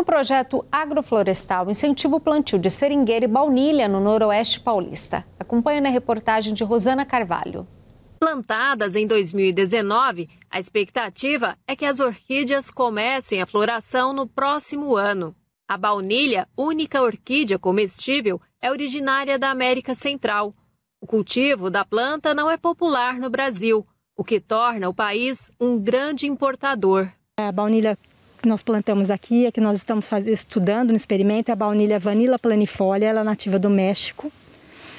No projeto agroflorestal, incentiva o plantio de seringueira e baunilha no noroeste paulista. Acompanhe na reportagem de Rosana Carvalho. Plantadas em 2019, a expectativa é que as orquídeas comecem a floração no próximo ano. A baunilha, única orquídea comestível, é originária da América Central. O cultivo da planta não é popular no Brasil, o que torna o país um grande importador. A baunilha que nós plantamos aqui, a é que nós estamos estudando no experimento, é a baunilha Vanilla planifolia, ela é nativa do México.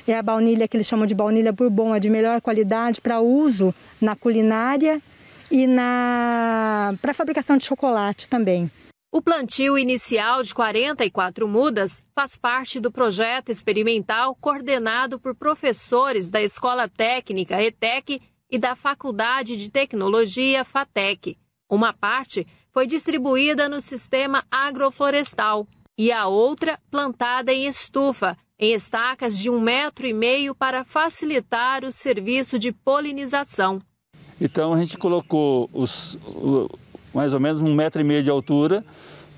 É a baunilha que eles chamam de baunilha bourbon, é de melhor qualidade para uso na culinária e na para fabricação de chocolate também. O plantio inicial de 44 mudas faz parte do projeto experimental coordenado por professores da Escola Técnica ETEC e da Faculdade de Tecnologia FATEC. Uma parte foi distribuída no sistema agroflorestal e a outra plantada em estufa, em estacas de um metro e meio para facilitar o serviço de polinização. Então a gente colocou os, mais ou menos um metro e meio de altura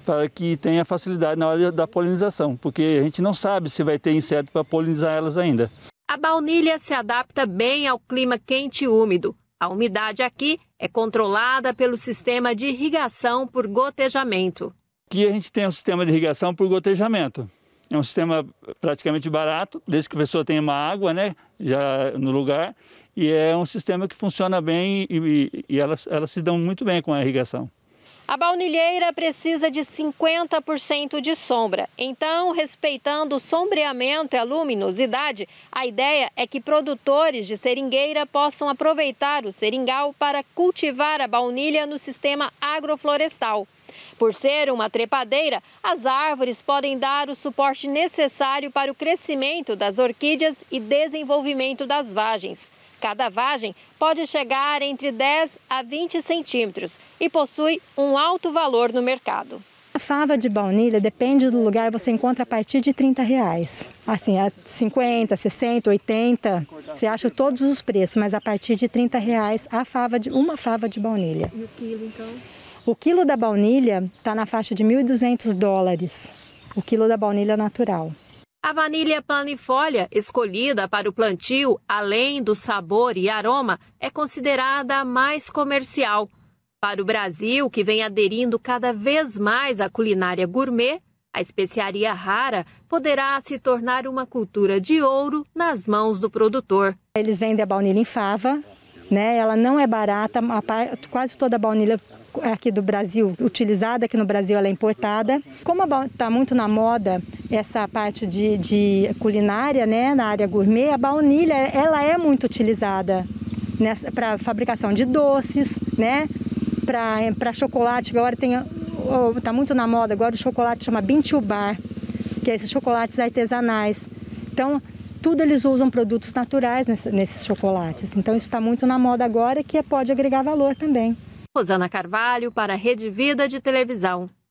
para que tenha facilidade na hora da polinização, porque a gente não sabe se vai ter inseto para polinizar elas ainda. A baunilha se adapta bem ao clima quente e úmido. A umidade aqui é controlada pelo sistema de irrigação por gotejamento. Aqui a gente tem um sistema de irrigação por gotejamento. É um sistema praticamente barato, desde que a pessoa tenha uma água né, já no lugar. E é um sistema que funciona bem e, e elas, elas se dão muito bem com a irrigação. A baunilheira precisa de 50% de sombra. Então, respeitando o sombreamento e a luminosidade, a ideia é que produtores de seringueira possam aproveitar o seringal para cultivar a baunilha no sistema agroflorestal. Por ser uma trepadeira, as árvores podem dar o suporte necessário para o crescimento das orquídeas e desenvolvimento das vagens. Cada vagem pode chegar entre 10 a 20 centímetros e possui um alto valor no mercado. A fava de baunilha, depende do lugar, você encontra a partir de 30 reais. Assim, a 50, 60, 80, você acha todos os preços, mas a partir de 30 reais a fava de, uma fava de baunilha. E o quilo, então? O quilo da baunilha está na faixa de 1.200 dólares, o quilo da baunilha natural. A vanilha planifolia, escolhida para o plantio, além do sabor e aroma, é considerada a mais comercial. Para o Brasil, que vem aderindo cada vez mais à culinária gourmet, a especiaria rara poderá se tornar uma cultura de ouro nas mãos do produtor. Eles vendem a baunilha em fava, né? Ela não é barata, quase toda a baunilha aqui do Brasil, utilizada aqui no Brasil, ela é importada. Como está muito na moda essa parte de, de, culinária, né, na área gourmet, a baunilha ela é muito utilizada para fabricação de doces, né, para chocolate. Agora tem está muito na moda agora o chocolate chama Bintil Bar, que é esses chocolates artesanais. Então tudo eles usam produtos naturais nesse, nesses chocolates. Então isso está muito na moda agora que é, pode agregar valor também. Rosana Carvalho para a Rede Vida de Televisão.